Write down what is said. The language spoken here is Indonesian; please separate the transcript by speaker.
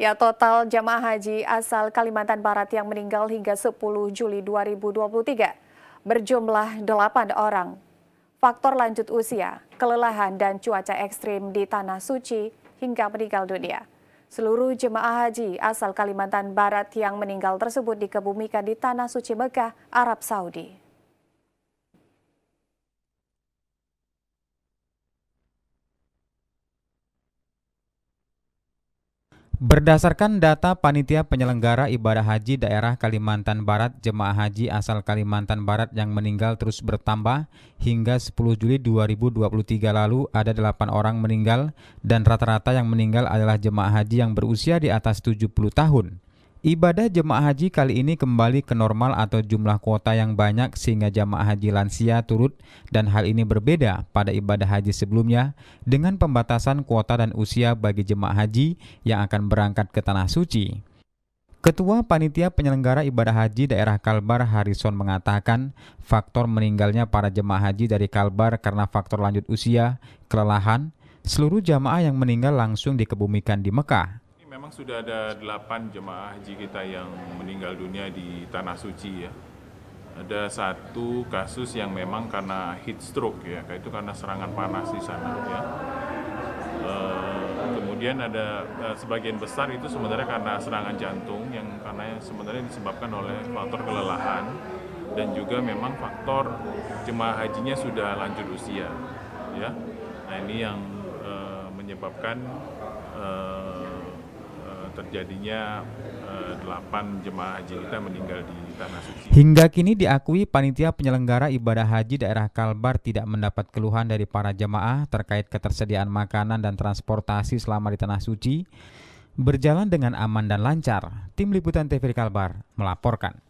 Speaker 1: Ya, total jemaah haji asal Kalimantan Barat yang meninggal hingga 10 Juli 2023 berjumlah 8 orang. Faktor lanjut usia, kelelahan dan cuaca ekstrim di Tanah Suci hingga meninggal dunia. Seluruh jemaah haji asal Kalimantan Barat yang meninggal tersebut dikebumikan di Tanah Suci Mekah, Arab Saudi.
Speaker 2: Berdasarkan data Panitia Penyelenggara Ibadah Haji Daerah Kalimantan Barat, jemaah haji asal Kalimantan Barat yang meninggal terus bertambah. Hingga 10 Juli 2023 lalu ada 8 orang meninggal dan rata-rata yang meninggal adalah jemaah haji yang berusia di atas 70 tahun. Ibadah jemaah haji kali ini kembali ke normal atau jumlah kuota yang banyak sehingga jemaah haji lansia turut dan hal ini berbeda pada ibadah haji sebelumnya dengan pembatasan kuota dan usia bagi jemaah haji yang akan berangkat ke tanah suci. Ketua Panitia Penyelenggara Ibadah Haji Daerah Kalbar Harrison mengatakan faktor meninggalnya para jemaah haji dari Kalbar karena faktor lanjut usia, kelelahan, seluruh jamaah yang meninggal langsung dikebumikan di Mekah
Speaker 3: memang sudah ada 8 jemaah haji kita yang meninggal dunia di Tanah Suci ya. Ada satu kasus yang memang karena heat stroke ya, itu karena serangan panas di sana ya. E, kemudian ada e, sebagian besar itu sebenarnya karena serangan jantung yang karena sebenarnya disebabkan oleh faktor kelelahan dan juga memang faktor jemaah hajinya sudah lanjut usia ya. Nah ini yang e, menyebabkan e, terjadinya eh, delapan jemaah haji kita meninggal di Tanah
Speaker 2: Suci. Hingga kini diakui panitia penyelenggara ibadah haji daerah Kalbar tidak mendapat keluhan dari para jemaah terkait ketersediaan makanan dan transportasi selama di Tanah Suci. Berjalan dengan aman dan lancar, tim liputan TV Kalbar melaporkan.